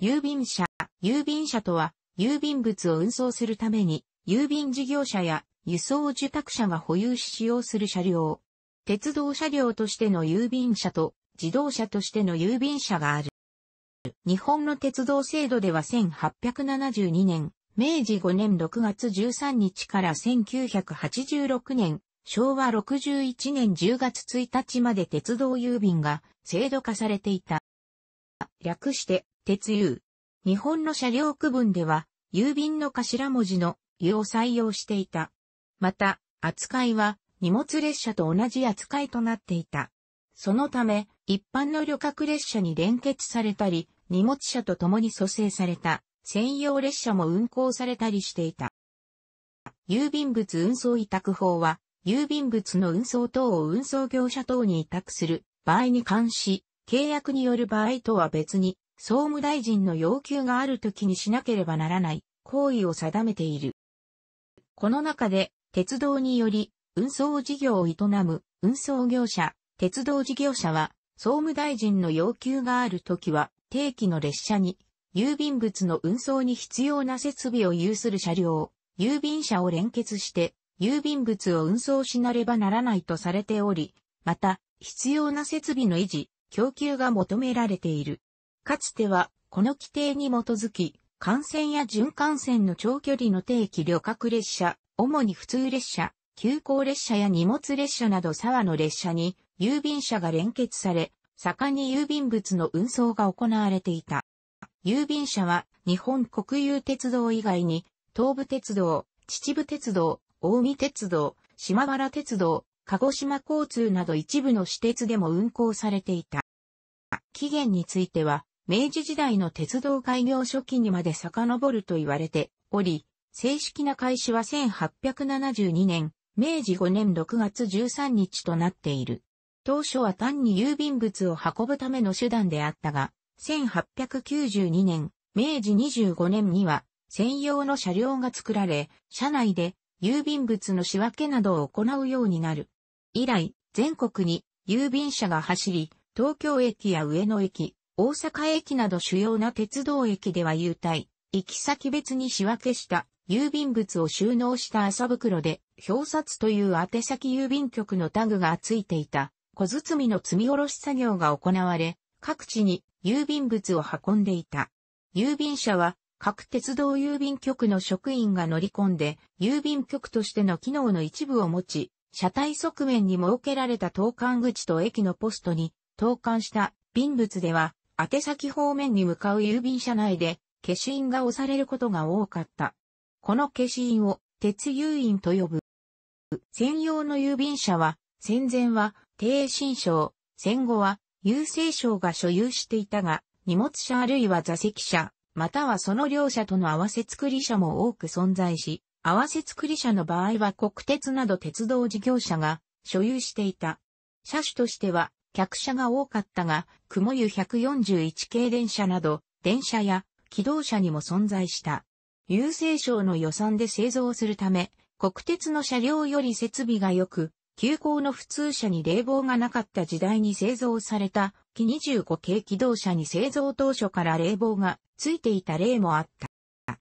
郵便車。郵便車とは、郵便物を運送するために、郵便事業者や輸送受託者が保有し使用する車両。鉄道車両としての郵便車と自動車としての郵便車がある。日本の鉄道制度では1872年、明治5年6月13日から1986年、昭和61年10月1日まで鉄道郵便が制度化されていた。略して鉄油。日本の車両区分では、郵便の頭文字の油を採用していた。また、扱いは荷物列車と同じ扱いとなっていた。そのため、一般の旅客列車に連結されたり、荷物車と共に蘇生された専用列車も運行されたりしていた。郵便物運送委託法は、郵便物の運送等を運送業者等に委託する場合に関し、契約による場合とは別に、総務大臣の要求がある時にしなければならない行為を定めている。この中で、鉄道により、運送事業を営む運送業者、鉄道事業者は、総務大臣の要求があるときは、定期の列車に、郵便物の運送に必要な設備を有する車両、郵便車を連結して、郵便物を運送しなればならないとされており、また、必要な設備の維持、供給が求められている。かつては、この規定に基づき、幹線や準幹線の長距離の定期旅客列車、主に普通列車、急行列車や荷物列車など沢の列車に郵便車が連結され、盛んに郵便物の運送が行われていた。郵便車は日本国有鉄道以外に東武鉄道、秩父鉄道、大見鉄道、島原鉄道、鹿児島交通など一部の私鉄でも運行されていた。期限については明治時代の鉄道開業初期にまで遡ると言われており、正式な開始は1872年、明治5年6月13日となっている。当初は単に郵便物を運ぶための手段であったが、1892年、明治25年には専用の車両が作られ、車内で郵便物の仕分けなどを行うようになる。以来、全国に郵便車が走り、東京駅や上野駅、大阪駅など主要な鉄道駅では優待、行き先別に仕分けした郵便物を収納した麻袋で、表札という宛先郵便局のタグが付いていた、小包の積み下ろし作業が行われ、各地に郵便物を運んでいた。郵便車は各鉄道郵便局の職員が乗り込んで、郵便局としての機能の一部を持ち、車体側面に設けられた投函口と駅のポストに投函した便物では、宛先方面に向かう郵便車内で、消印が押されることが多かった。この消印を、鉄郵印と呼ぶ。専用の郵便車は、戦前は、低新省、戦後は、郵政省が所有していたが、荷物車あるいは座席車、またはその両車との合わせ作り車も多く存在し、合わせ作り車の場合は国鉄など鉄道事業者が所有していた。車種としては客車が多かったが、雲湯141系電車など、電車や機動車にも存在した。郵政省の予算で製造するため、国鉄の車両より設備が良く、急行の普通車に冷房がなかった時代に製造された、機25系機動車に製造当初から冷房がついていた例もあった。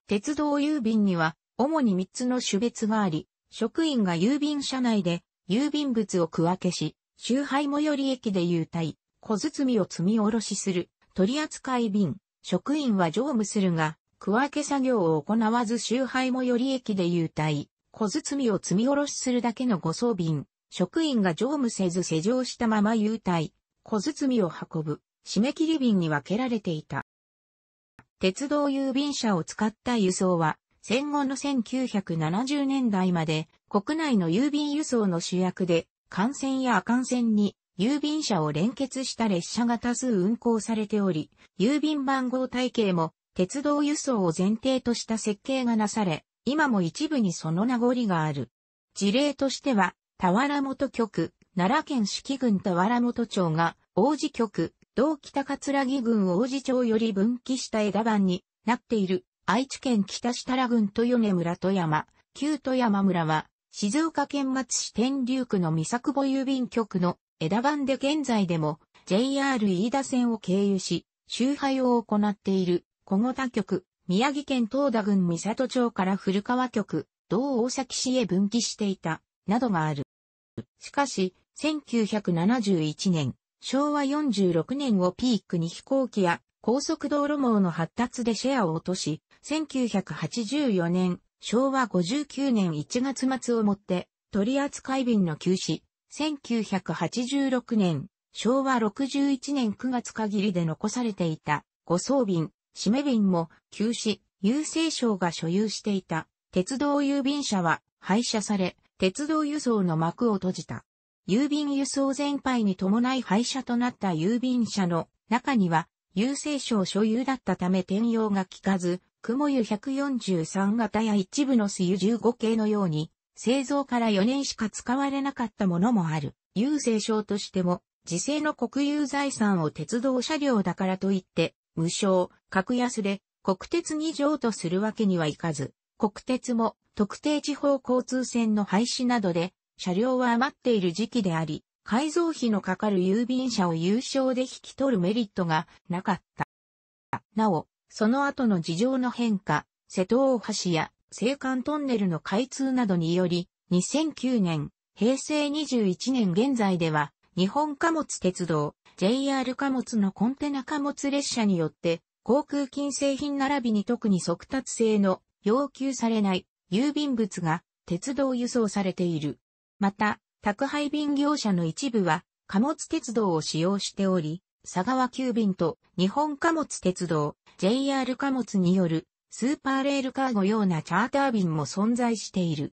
鉄道郵便には、主に3つの種別があり、職員が郵便車内で郵便物を区分けし、集配最寄り駅で優待、小包を積み下ろしする、取扱い便、職員は乗務するが、区分け作業を行わず集配最寄り駅で優待、小包を積み下ろしするだけの護送便、職員が乗務せず施錠したまま優待、小包を運ぶ、締め切り便に分けられていた。鉄道郵便車を使った輸送は、戦後の1970年代まで国内の郵便輸送の主役で、幹線や阿幹線に郵便車を連結した列車が多数運行されており、郵便番号体系も鉄道輸送を前提とした設計がなされ、今も一部にその名残がある。事例としては、田原本局、奈良県四季郡田原本町が、王子局、同北葛城郡王子町より分岐した枝番になっている、愛知県北下良郡豊根村富山、旧富山村は、静岡県松市天竜区の三作母郵便局の枝番で現在でも JR 飯田線を経由し、周配を行っている小五田局、宮城県東田郡三里町から古川局、同大崎市へ分岐していた、などがある。しかし、1971年、昭和46年をピークに飛行機や高速道路網の発達でシェアを落とし、1984年、昭和59年1月末をもって取扱便の休止、1986年、昭和61年9月限りで残されていた誤送便、締め便も休止、郵政省が所有していた鉄道郵便車は廃車され、鉄道輸送の幕を閉じた。郵便輸送全廃に伴い廃車となった郵便車の中には、郵政省所有だったため転用が効かず、雲湯143型や一部のスユ15系のように、製造から4年しか使われなかったものもある。郵政省としても、自制の国有財産を鉄道車両だからといって、無償、格安で、国鉄に譲渡するわけにはいかず、国鉄も特定地方交通線の廃止などで、車両は余っている時期であり、改造費のかかる郵便車を有償で引き取るメリットがなかった。なお、その後の事情の変化、瀬戸大橋や青函トンネルの開通などにより、2009年、平成21年現在では、日本貨物鉄道、JR 貨物のコンテナ貨物列車によって、航空金製品並びに特に速達性の要求されない郵便物が鉄道輸送されている。また、宅配便業者の一部は貨物鉄道を使用しており、佐川急便と日本貨物鉄道、JR 貨物によるスーパーレールカーゴようなチャーター便も存在している。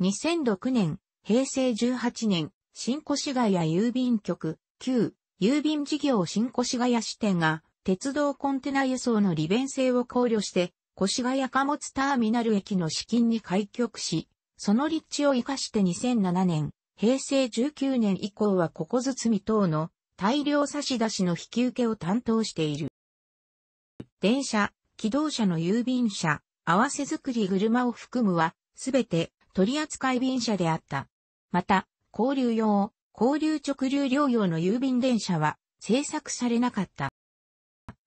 2006年、平成18年、新越谷郵便局、旧郵便事業新越谷支店が鉄道コンテナ輸送の利便性を考慮して、越谷貨物ターミナル駅の資金に開局し、その立地を活かして2007年、平成19年以降はここ包み等の大量差し出しの引き受けを担当している。電車、機動車の郵便車、合わせ作り車を含むは、すべて取扱便車であった。また、交流用、交流直流両用の郵便電車は製作されなかった。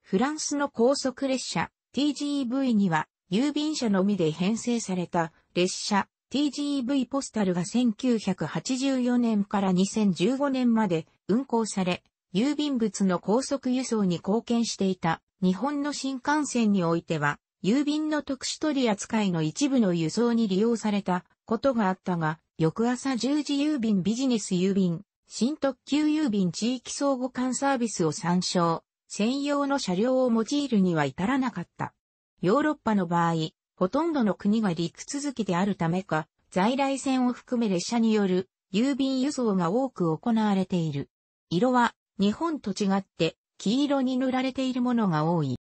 フランスの高速列車 TGV には郵便車のみで編成された列車 TGV ポスタルが1984年から2015年まで運行され、郵便物の高速輸送に貢献していた日本の新幹線においては、郵便の特殊取り扱いの一部の輸送に利用されたことがあったが、翌朝10時郵便ビジネス郵便、新特急郵便地域相互間サービスを参照、専用の車両を用いるには至らなかった。ヨーロッパの場合、ほとんどの国が陸続きであるためか、在来線を含め列車による郵便輸送が多く行われている。色は日本と違って黄色に塗られているものが多い。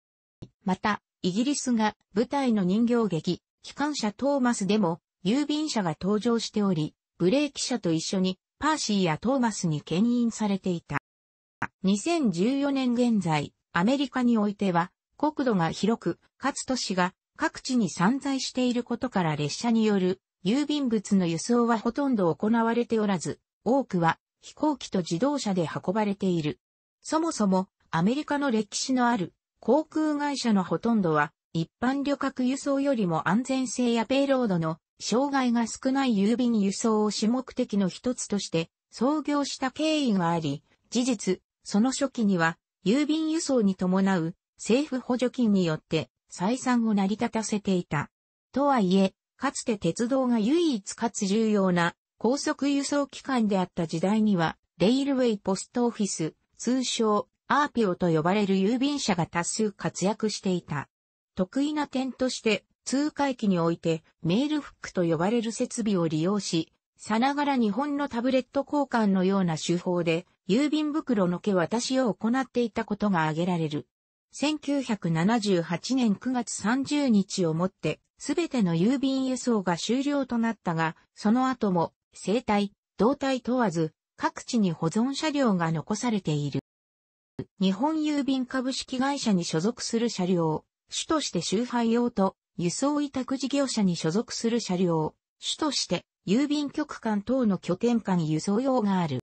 また、イギリスが舞台の人形劇、機関車トーマスでも郵便車が登場しており、ブレーキ車と一緒にパーシーやトーマスに牽引されていた。2014年現在、アメリカにおいては国土が広く、かつ都市が各地に散在していることから列車による郵便物の輸送はほとんど行われておらず、多くは飛行機と自動車で運ばれている。そもそも、アメリカの歴史のある航空会社のほとんどは、一般旅客輸送よりも安全性やペイロードの障害が少ない郵便輸送を主目的の一つとして創業した経緯があり、事実、その初期には郵便輸送に伴う政府補助金によって採算を成り立たせていた。とはいえ、かつて鉄道が唯一かつ重要な高速輸送機関であった時代には、レイルウェイポストオフィス、通称、アーピオと呼ばれる郵便車が多数活躍していた。得意な点として、通貨機において、メールフックと呼ばれる設備を利用し、さながら日本のタブレット交換のような手法で、郵便袋のけ渡しを行っていたことが挙げられる。1978年9月30日をもって、すべての郵便輸送が終了となったが、その後も生体、動体問わず、各地に保存車両が残されている。日本郵便株式会社に所属する車両、主として集配用と輸送委託事業者に所属する車両、主として郵便局間等の拠点間輸送用がある。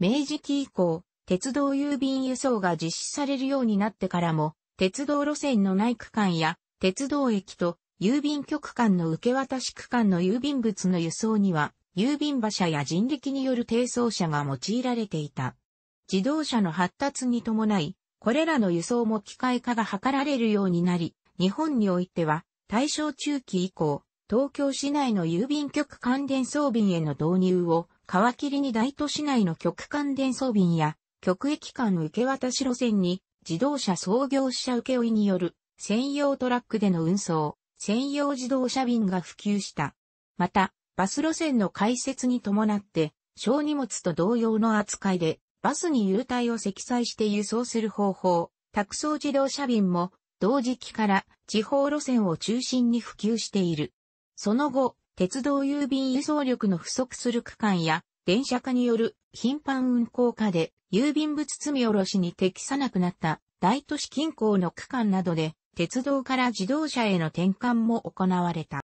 明治期以降、鉄道郵便輸送が実施されるようになってからも、鉄道路線のない区間や鉄道駅と郵便局間の受け渡し区間の郵便物の輸送には郵便馬車や人力による低層車が用いられていた。自動車の発達に伴い、これらの輸送も機械化が図られるようになり、日本においては大正中期以降、東京市内の郵便局関連装便への導入を、皮切りに大都市内の局関連装便や、局駅間受け渡し路線に、自動車創業者請負による専用トラックでの運送、専用自動車便が普及した。また、バス路線の開設に伴って、小荷物と同様の扱いで、バスに優待を積載して輸送する方法、託送自動車便も、同時期から地方路線を中心に普及している。その後、鉄道郵便輸送力の不足する区間や、電車化による頻繁運行化で、郵便物積み下ろしに適さなくなった大都市近郊の区間などで、鉄道から自動車への転換も行われた。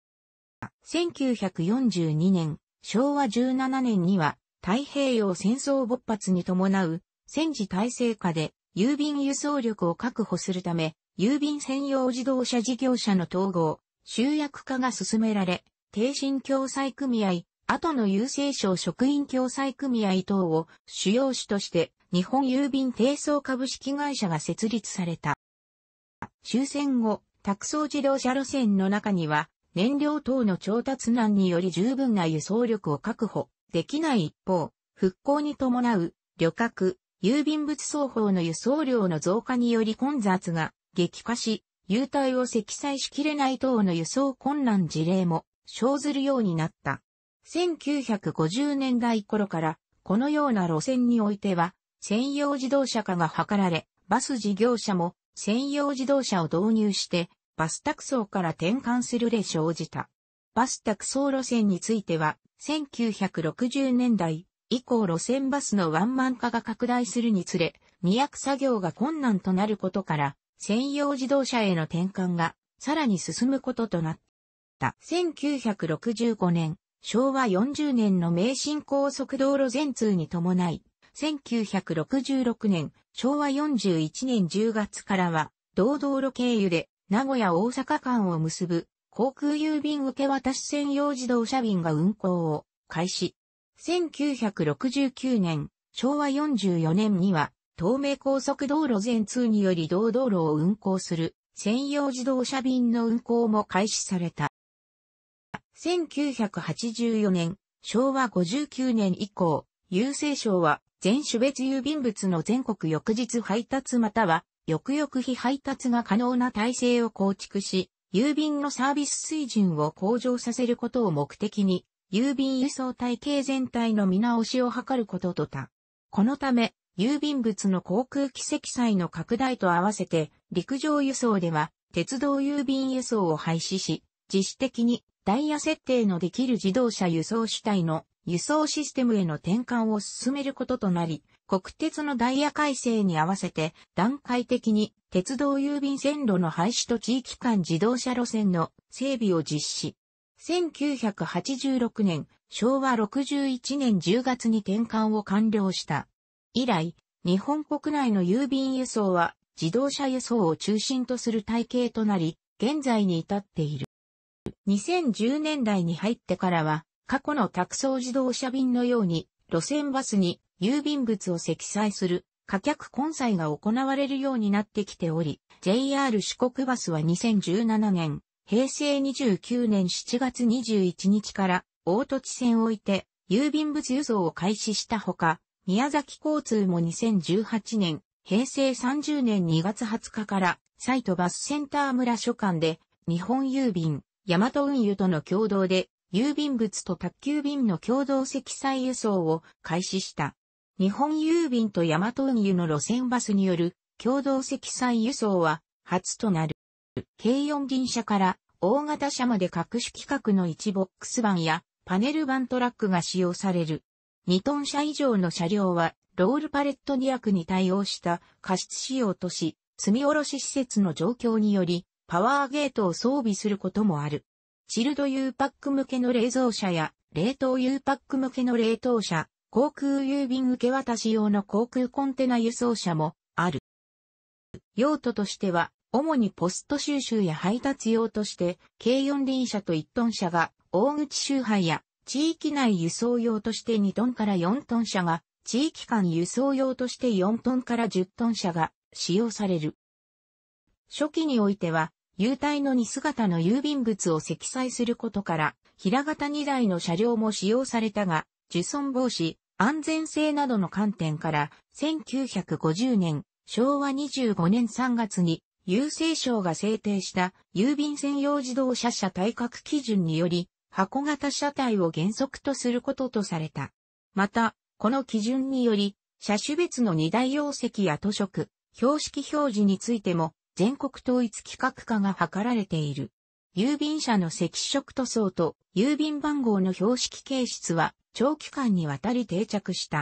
1942年、昭和17年には太平洋戦争勃発に伴う戦時体制下で郵便輸送力を確保するため、郵便専用自動車事業者の統合、集約化が進められ、低身共済組合、後の郵政省職員共済組合等を主要主として日本郵便低層株式会社が設立された。終戦後、宅層自動車路線の中には燃料等の調達難により十分な輸送力を確保できない一方、復興に伴う旅客、郵便物双方の輸送量の増加により混雑が激化し、優待を積載しきれない等の輸送困難事例も生ずるようになった。1950年代頃から、このような路線においては、専用自動車化が図られ、バス事業者も専用自動車を導入して、バスタクソから転換するで生じた。バスタクソ路線については、1960年代以降路線バスのワンマン化が拡大するにつれ、未約作業が困難となることから、専用自動車への転換がさらに進むこととなった。1965年、昭和40年の名神高速道路全通に伴い、1966年、昭和41年10月からは、同道路経由で名古屋大阪間を結ぶ航空郵便受け渡し専用自動車便が運行を開始。1969年、昭和44年には、東名高速道路全通により道道路を運行する専用自動車便の運行も開始された。1984年、昭和59年以降、郵政省は全種別郵便物の全国翌日配達または翌々日配達が可能な体制を構築し、郵便のサービス水準を向上させることを目的に、郵便輸送体系全体の見直しを図ることとた。このため、郵便物の航空機積載の拡大と合わせて、陸上輸送では、鉄道郵便輸送を廃止し、自主的にダイヤ設定のできる自動車輸送主体の輸送システムへの転換を進めることとなり、国鉄のダイヤ改正に合わせて段階的に鉄道郵便線路の廃止と地域間自動車路線の整備を実施。1986年、昭和61年10月に転換を完了した。以来、日本国内の郵便輸送は自動車輸送を中心とする体系となり、現在に至っている。2010年代に入ってからは、過去の宅送自動車便のように、路線バスに郵便物を積載する貨客混載が行われるようになってきており、JR 四国バスは2017年、平成29年7月21日から大土地線を置いて郵便物輸送を開始したほか、宮崎交通も2018年、平成30年2月20日から、サイトバスセンター村所管で、日本郵便、ヤマト運輸との共同で、郵便物と宅急便の共同積載輸送を開始した。日本郵便とヤマト運輸の路線バスによる共同積載輸送は初となる。軽四輪車から大型車まで各種規格の1ボックス版やパネル版トラックが使用される。2トン車以上の車両はロールパレット2役に対応した過失仕様とし、積み下ろし施設の状況によりパワーゲートを装備することもある。チルド U パック向けの冷蔵車や冷凍 U パック向けの冷凍車、航空郵便受け渡し用の航空コンテナ輸送車もある。用途としては、主にポスト収集や配達用として、軽四輪車と1トン車が大口周配や、地域内輸送用として2トンから4トン車が、地域間輸送用として4トンから10トン車が使用される。初期においては、優体の2姿の郵便物を積載することから、平型2台の車両も使用されたが、受損防止、安全性などの観点から、1950年、昭和25年3月に、郵政省が制定した郵便専用自動車車対角基準により、箱型車体を原則とすることとされた。また、この基準により、車種別の荷台容積や図色、標識表示についても、全国統一規格化が図られている。郵便車の赤色塗装と郵便番号の標識形質は長期間にわたり定着した。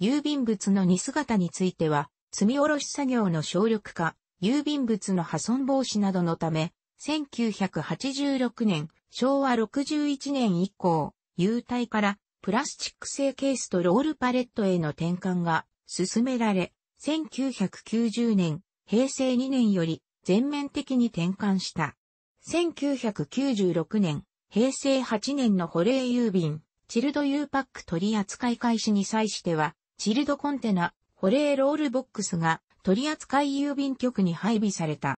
郵便物の荷姿については、積み下ろし作業の省力化、郵便物の破損防止などのため、1986年、昭和61年以降、優待からプラスチック製ケースとロールパレットへの転換が進められ、1990年、平成2年より全面的に転換した。1996年、平成8年の保冷郵便、チルド U パック取扱開始に際しては、チルドコンテナ、保冷ロールボックスが取扱郵便局に配備された。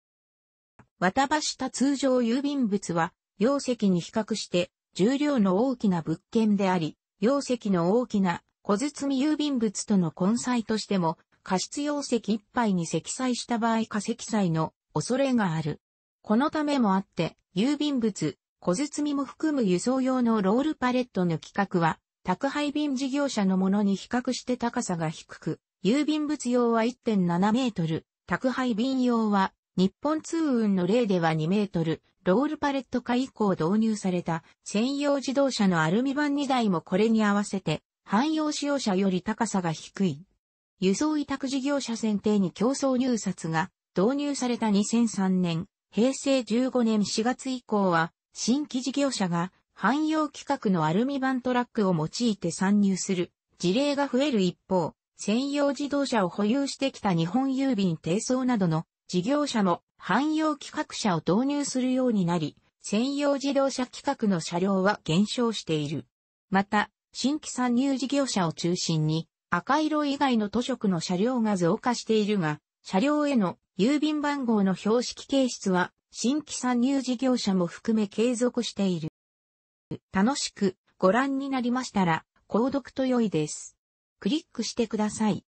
渡場した通常郵便物は、容積に比較して重量の大きな物件であり、容積の大きな小包郵便物との混載としても、過失容積ぱいに積載した場合過積載の恐れがある。このためもあって、郵便物、小包も含む輸送用のロールパレットの規格は、宅配便事業者のものに比較して高さが低く、郵便物用は1.7メートル、宅配便用は日本通運の例では2メートル、ロールパレット化以降導入された専用自動車のアルミ板2台もこれに合わせて、汎用使用者より高さが低い。輸送委託事業者選定に競争入札が導入された2003年、平成15年4月以降は、新規事業者が汎用規格のアルミ板トラックを用いて参入する事例が増える一方、専用自動車を保有してきた日本郵便低層などの事業者も汎用規格車を導入するようになり、専用自動車規格の車両は減少している。また、新規参入事業者を中心に赤色以外の都色の車両が増加しているが、車両への郵便番号の標識形質は新規参入事業者も含め継続している。楽しくご覧になりましたら、購読と良いです。クリックしてください。